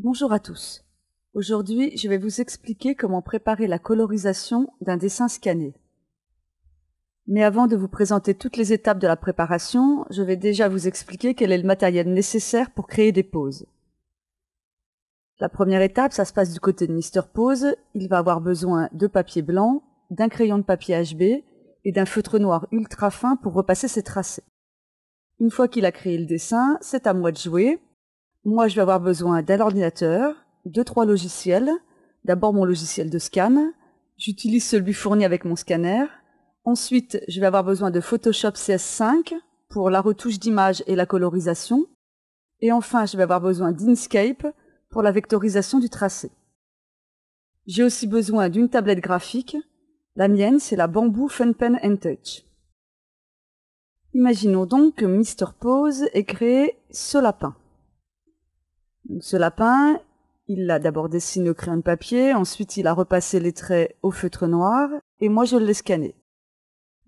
Bonjour à tous. Aujourd'hui, je vais vous expliquer comment préparer la colorisation d'un dessin scanné. Mais avant de vous présenter toutes les étapes de la préparation, je vais déjà vous expliquer quel est le matériel nécessaire pour créer des poses. La première étape, ça se passe du côté de Mister Pose. Il va avoir besoin de papier blanc, d'un crayon de papier HB et d'un feutre noir ultra fin pour repasser ses tracés. Une fois qu'il a créé le dessin, c'est à moi de jouer moi, je vais avoir besoin d'un ordinateur, de trois logiciels. D'abord mon logiciel de scan. J'utilise celui fourni avec mon scanner. Ensuite, je vais avoir besoin de Photoshop CS5 pour la retouche d'image et la colorisation. Et enfin, je vais avoir besoin d'Inkscape pour la vectorisation du tracé. J'ai aussi besoin d'une tablette graphique. La mienne, c'est la Bamboo Funpen and Touch. Imaginons donc que Mr. Pose ait créé ce lapin ce lapin, il l'a d'abord dessiné au crayon de papier, ensuite il a repassé les traits au feutre noir, et moi je l'ai scanné.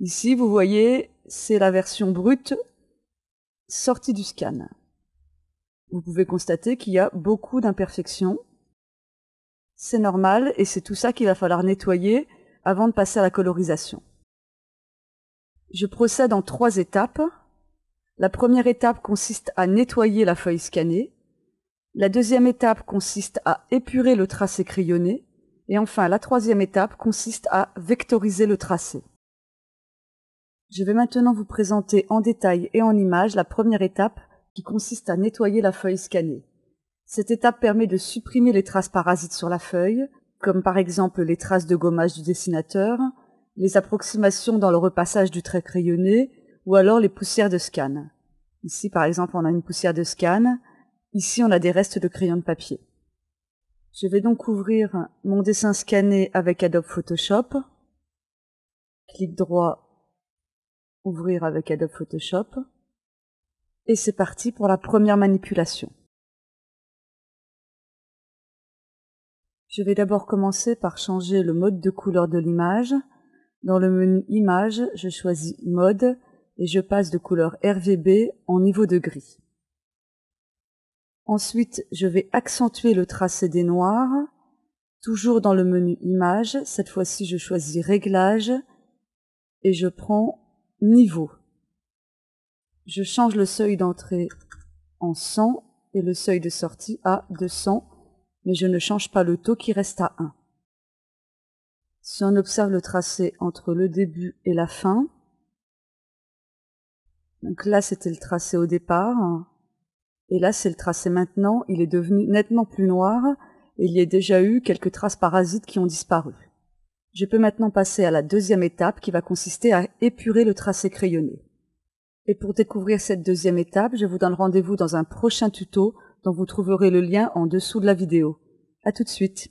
Ici, vous voyez, c'est la version brute sortie du scan. Vous pouvez constater qu'il y a beaucoup d'imperfections. C'est normal et c'est tout ça qu'il va falloir nettoyer avant de passer à la colorisation. Je procède en trois étapes. La première étape consiste à nettoyer la feuille scannée. La deuxième étape consiste à épurer le tracé crayonné. Et enfin, la troisième étape consiste à vectoriser le tracé. Je vais maintenant vous présenter en détail et en image la première étape qui consiste à nettoyer la feuille scannée. Cette étape permet de supprimer les traces parasites sur la feuille, comme par exemple les traces de gommage du dessinateur, les approximations dans le repassage du trait crayonné, ou alors les poussières de scan. Ici, par exemple, on a une poussière de scan, Ici, on a des restes de crayons de papier. Je vais donc ouvrir mon dessin scanné avec Adobe Photoshop. Clic droit, ouvrir avec Adobe Photoshop. Et c'est parti pour la première manipulation. Je vais d'abord commencer par changer le mode de couleur de l'image. Dans le menu Image, je choisis Mode et je passe de couleur RVB en niveau de gris. Ensuite, je vais accentuer le tracé des noirs. Toujours dans le menu Images, cette fois-ci je choisis Réglage et je prends Niveau. Je change le seuil d'entrée en 100 et le seuil de sortie à 200, mais je ne change pas le taux qui reste à 1. Si on observe le tracé entre le début et la fin, donc là c'était le tracé au départ, et là, c'est le tracé maintenant. Il est devenu nettement plus noir et il y a déjà eu quelques traces parasites qui ont disparu. Je peux maintenant passer à la deuxième étape qui va consister à épurer le tracé crayonné. Et pour découvrir cette deuxième étape, je vous donne rendez-vous dans un prochain tuto dont vous trouverez le lien en dessous de la vidéo. À tout de suite.